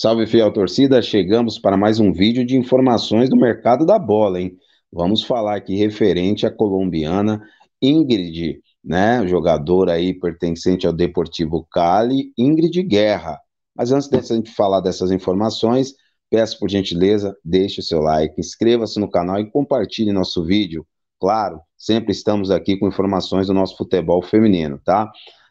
Salve fiel torcida, chegamos para mais um vídeo de informações do mercado da bola, hein? Vamos falar aqui referente à colombiana Ingrid, né? Jogadora aí pertencente ao Deportivo Cali, Ingrid Guerra. Mas antes de a gente falar dessas informações, peço por gentileza, deixe o seu like, inscreva-se no canal e compartilhe nosso vídeo. Claro, sempre estamos aqui com informações do nosso futebol feminino, tá?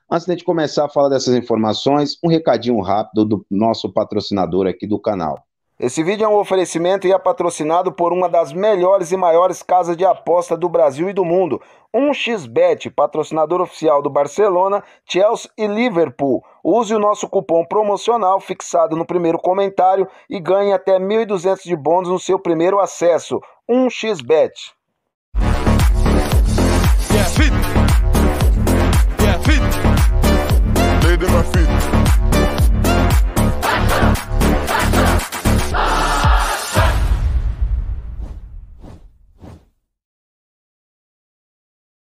Antes de começar a falar dessas informações, um recadinho rápido do nosso patrocinador aqui do canal. Esse vídeo é um oferecimento e é patrocinado por uma das melhores e maiores casas de aposta do Brasil e do mundo, 1xBet, patrocinador oficial do Barcelona, Chelsea e Liverpool. Use o nosso cupom promocional fixado no primeiro comentário e ganhe até 1.200 de bônus no seu primeiro acesso. 1xBet.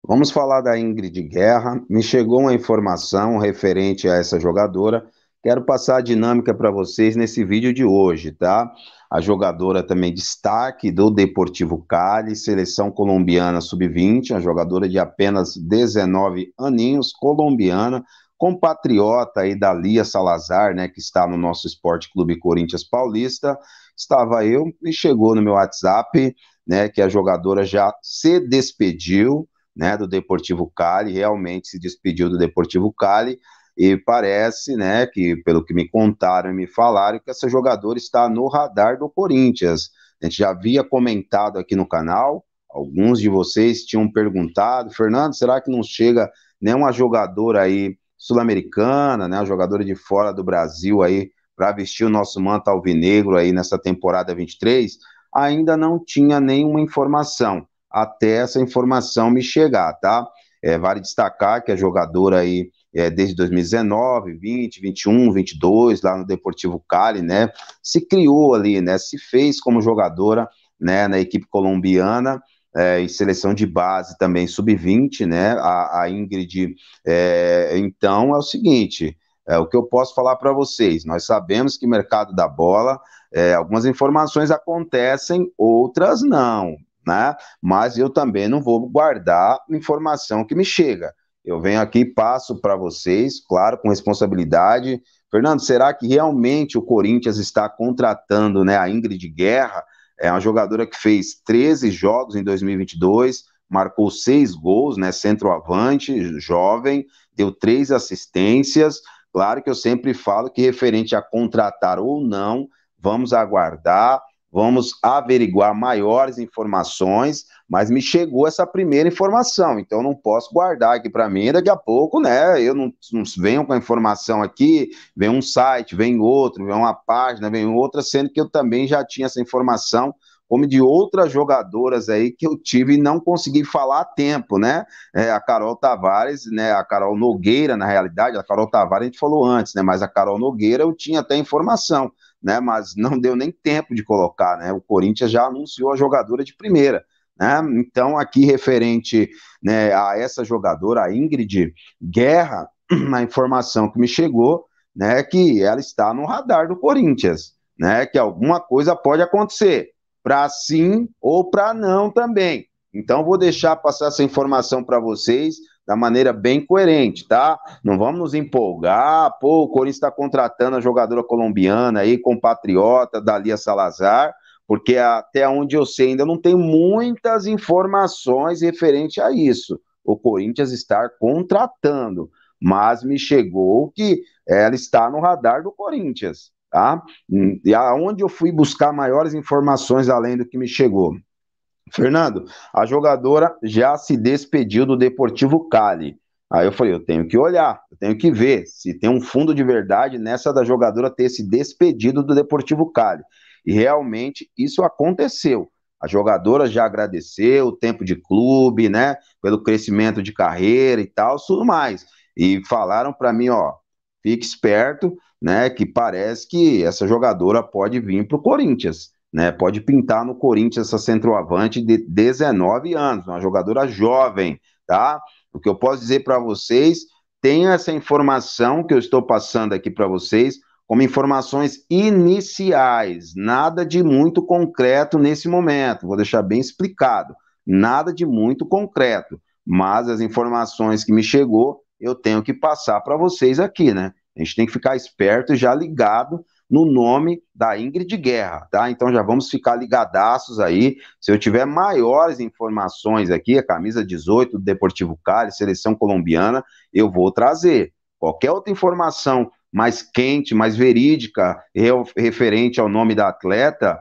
Vamos falar da Ingrid Guerra. Me chegou uma informação referente a essa jogadora. Quero passar a dinâmica para vocês nesse vídeo de hoje, tá? A jogadora também destaque do Deportivo Cali, seleção colombiana sub-20, a jogadora de apenas 19 aninhos, colombiana, compatriota aí da Lia Salazar, né, que está no nosso Esporte Clube Corinthians Paulista. Estava eu e chegou no meu WhatsApp, né, que a jogadora já se despediu, né, do Deportivo Cali, realmente se despediu do Deportivo Cali e parece, né, que pelo que me contaram e me falaram, que essa jogadora está no radar do Corinthians. A gente já havia comentado aqui no canal, alguns de vocês tinham perguntado, Fernando, será que não chega nenhuma jogadora aí sul-americana, né? A jogadora de fora do Brasil aí para vestir o nosso manto alvinegro aí nessa temporada 23, ainda não tinha nenhuma informação até essa informação me chegar, tá? É, vale destacar que a jogadora aí é, desde 2019, 20, 21, 22, lá no Deportivo Cali, né? Se criou ali, né? Se fez como jogadora, né? Na equipe colombiana é, em seleção de base também, sub-20, né? A, a Ingrid. É, então é o seguinte. É, o que eu posso falar para vocês? Nós sabemos que mercado da bola, é, algumas informações acontecem, outras não, né? Mas eu também não vou guardar informação que me chega. Eu venho aqui, passo para vocês, claro, com responsabilidade. Fernando, será que realmente o Corinthians está contratando né, a Ingrid Guerra? É uma jogadora que fez 13 jogos em 2022, marcou seis gols, né? Centroavante, jovem, deu três assistências. Claro que eu sempre falo que referente a contratar ou não, vamos aguardar, vamos averiguar maiores informações, mas me chegou essa primeira informação, então não posso guardar aqui para mim. Daqui a pouco, né? Eu não, não, venho com a informação aqui, vem um site, vem outro, vem uma página, vem outra, sendo que eu também já tinha essa informação como de outras jogadoras aí que eu tive e não consegui falar a tempo, né? É, a Carol Tavares, né? A Carol Nogueira, na realidade, a Carol Tavares a gente falou antes, né? Mas a Carol Nogueira eu tinha até informação, né? Mas não deu nem tempo de colocar, né? O Corinthians já anunciou a jogadora de primeira. Né? Então, aqui referente né, a essa jogadora, a Ingrid Guerra, a informação que me chegou né, é que ela está no radar do Corinthians, né, que alguma coisa pode acontecer, para sim ou para não também. Então, vou deixar passar essa informação para vocês da maneira bem coerente, tá? Não vamos nos empolgar, pô, o Corinthians está contratando a jogadora colombiana aí, compatriota, Dalia Salazar, porque até onde eu sei ainda não tem muitas informações referente a isso. O Corinthians estar contratando, mas me chegou que ela está no radar do Corinthians, tá? Hum, e aonde eu fui buscar maiores informações além do que me chegou? Fernando, a jogadora já se despediu do Deportivo Cali. Aí eu falei, eu tenho que olhar, eu tenho que ver se tem um fundo de verdade nessa da jogadora ter se despedido do Deportivo Cali. E realmente isso aconteceu. A jogadora já agradeceu o tempo de clube, né? Pelo crescimento de carreira e tal, tudo mais. E falaram para mim, ó, fique esperto, né? Que parece que essa jogadora pode vir para o Corinthians, né? Pode pintar no Corinthians essa centroavante de 19 anos, uma jogadora jovem, tá? O que eu posso dizer para vocês, tenha essa informação que eu estou passando aqui para vocês como informações iniciais, nada de muito concreto nesse momento, vou deixar bem explicado, nada de muito concreto, mas as informações que me chegou, eu tenho que passar para vocês aqui, né? A gente tem que ficar esperto e já ligado no nome da Ingrid Guerra, tá? Então já vamos ficar ligadaços aí. Se eu tiver maiores informações aqui, a camisa 18 do Deportivo Cali, seleção colombiana, eu vou trazer. Qualquer outra informação mais quente, mais verídica, referente ao nome da atleta,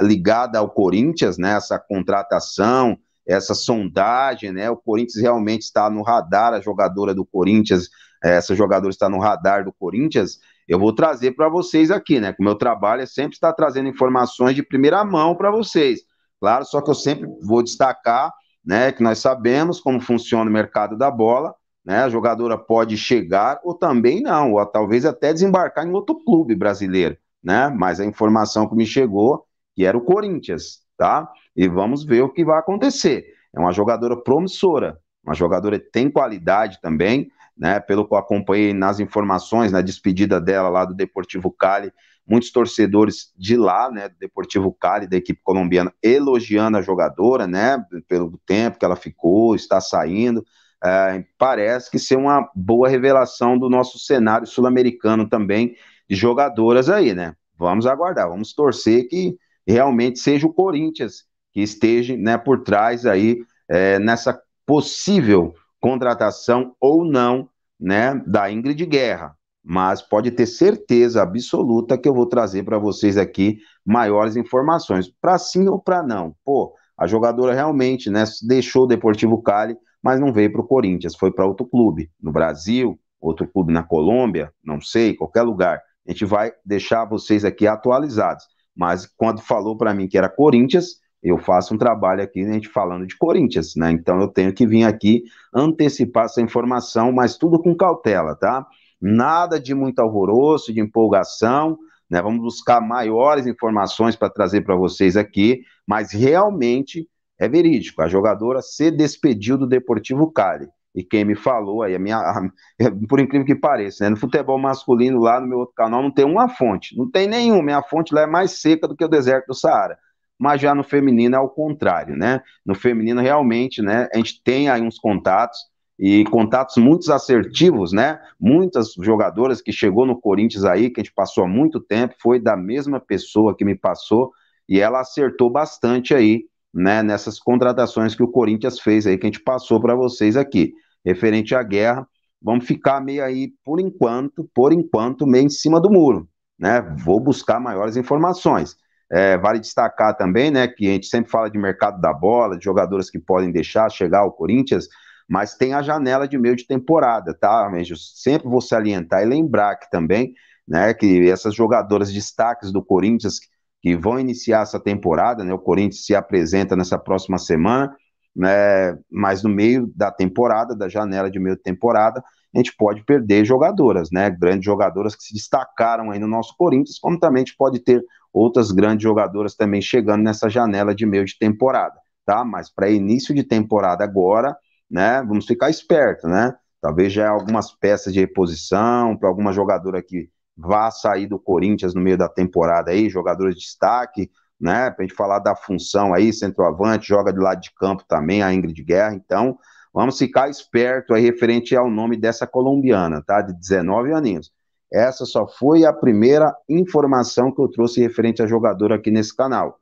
ligada ao Corinthians, né? Essa contratação, essa sondagem, né? O Corinthians realmente está no radar, a jogadora do Corinthians, eh, essa jogadora está no radar do Corinthians. Eu vou trazer para vocês aqui, né? O meu trabalho é sempre estar trazendo informações de primeira mão para vocês. Claro, só que eu sempre vou destacar, né, que nós sabemos como funciona o mercado da bola, né? A jogadora pode chegar ou também não, ou talvez até desembarcar em outro clube brasileiro, né? Mas a informação que me chegou que era o Corinthians, tá? E vamos ver o que vai acontecer. É uma jogadora promissora, uma jogadora que tem qualidade também, né? Pelo que eu acompanhei nas informações, na despedida dela lá do Deportivo Cali, muitos torcedores de lá, né, do Deportivo Cali, da equipe colombiana, elogiando a jogadora, né, pelo tempo que ela ficou, está saindo, é, parece que ser uma boa revelação do nosso cenário sul-americano também, de jogadoras aí, né? Vamos aguardar, vamos torcer que realmente seja o Corinthians que esteja né, por trás aí é, nessa possível contratação ou não né, da Ingrid Guerra. Mas pode ter certeza absoluta que eu vou trazer para vocês aqui maiores informações, para sim ou para não. Pô, a jogadora realmente né, deixou o Deportivo Cali mas não veio para o Corinthians, foi para outro clube no Brasil, outro clube na Colômbia, não sei, qualquer lugar. A gente vai deixar vocês aqui atualizados. Mas quando falou para mim que era Corinthians, eu faço um trabalho aqui, né, a gente falando de Corinthians, né? Então eu tenho que vir aqui antecipar essa informação, mas tudo com cautela, tá? Nada de muito alvoroço, de empolgação, né? Vamos buscar maiores informações para trazer para vocês aqui, mas realmente é verídico. A jogadora se despediu do Deportivo Cali. E quem me falou aí, a minha, a, é, por incrível que pareça, né, no futebol masculino lá no meu outro canal não tem uma fonte, não tem nenhuma. Minha fonte lá é mais seca do que o deserto do Saara. Mas já no feminino é o contrário, né? No feminino realmente, né? A gente tem aí uns contatos e contatos muito assertivos, né? Muitas jogadoras que chegou no Corinthians aí, que a gente passou há muito tempo, foi da mesma pessoa que me passou e ela acertou bastante aí né, nessas contratações que o Corinthians fez aí, que a gente passou para vocês aqui, referente à guerra. Vamos ficar meio aí, por enquanto, por enquanto, meio em cima do muro, né? Vou buscar maiores informações. É, vale destacar também, né, que a gente sempre fala de mercado da bola, de jogadores que podem deixar chegar ao Corinthians, mas tem a janela de meio de temporada, tá, Sempre vou salientar e lembrar que também, né, que essas jogadoras destaques do Corinthians que vão iniciar essa temporada, né? O Corinthians se apresenta nessa próxima semana, né? Mas no meio da temporada, da janela de meio de temporada, a gente pode perder jogadoras, né? Grandes jogadoras que se destacaram aí no nosso Corinthians, como também a gente pode ter outras grandes jogadoras também chegando nessa janela de meio de temporada, tá? Mas para início de temporada agora, né? Vamos ficar esperto, né? Talvez já algumas peças de reposição para alguma jogadora que vá sair do Corinthians no meio da temporada aí, jogadores de destaque, né? Para a gente falar da função aí, centroavante, joga de lado de campo também, a Ingrid Guerra. Então, vamos ficar esperto aí referente ao nome dessa colombiana, tá? De 19 aninhos. Essa só foi a primeira informação que eu trouxe referente a jogadora aqui nesse canal.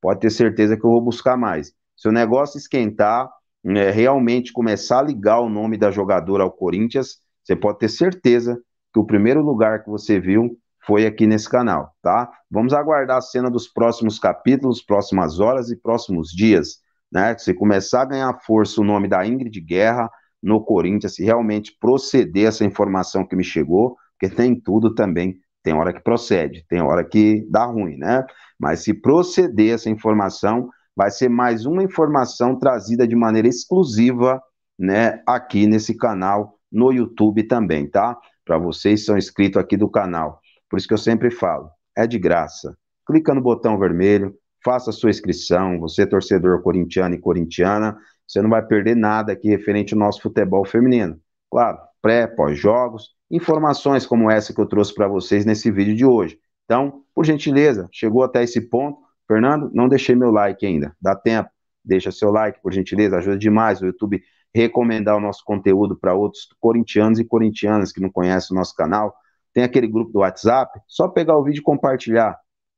Pode ter certeza que eu vou buscar mais. Se o negócio esquentar, né, realmente começar a ligar o nome da jogadora ao Corinthians, você pode ter certeza que o primeiro lugar que você viu foi aqui nesse canal, tá? Vamos aguardar a cena dos próximos capítulos, próximas horas e próximos dias, né? Se começar a ganhar força o nome da Ingrid Guerra no Corinthians, se realmente proceder essa informação que me chegou, porque tem tudo também, tem hora que procede, tem hora que dá ruim, né? Mas se proceder essa informação, vai ser mais uma informação trazida de maneira exclusiva, né, aqui nesse canal no YouTube também, tá? para vocês que são inscritos aqui do canal. Por isso que eu sempre falo, é de graça. Clica no botão vermelho, faça sua inscrição, você torcedor corintiano e corintiana, você não vai perder nada aqui referente ao nosso futebol feminino. Claro, pré, pós-jogos, informações como essa que eu trouxe para vocês nesse vídeo de hoje. Então, por gentileza, chegou até esse ponto, Fernando, não deixei meu like ainda, dá tempo, deixa seu like, por gentileza, ajuda demais, o YouTube recomendar o nosso conteúdo para outros corintianos e corintianas que não conhecem o nosso canal. Tem aquele grupo do WhatsApp, só pegar o vídeo e compartilhar.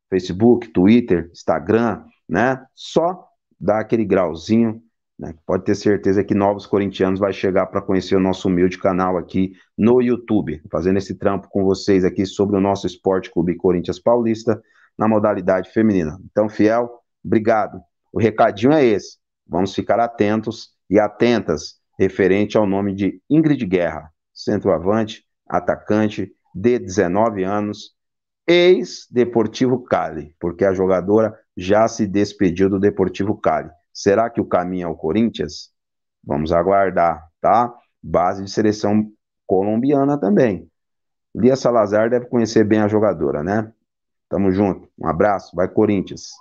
Facebook, Twitter, Instagram, né? Só dar aquele grauzinho, né? Pode ter certeza que novos corintianos vai chegar para conhecer o nosso humilde canal aqui no YouTube, fazendo esse trampo com vocês aqui sobre o nosso Esporte Clube Corinthians Paulista na modalidade feminina. Então, fiel, obrigado. O recadinho é esse. Vamos ficar atentos e atentas referente ao nome de Ingrid Guerra, centroavante, atacante de 19 anos, ex-Deportivo Cali, porque a jogadora já se despediu do Deportivo Cali. Será que o caminho é o Corinthians? Vamos aguardar, tá? Base de seleção colombiana também. Lia Salazar deve conhecer bem a jogadora, né? Tamo junto. Um abraço. Vai, Corinthians.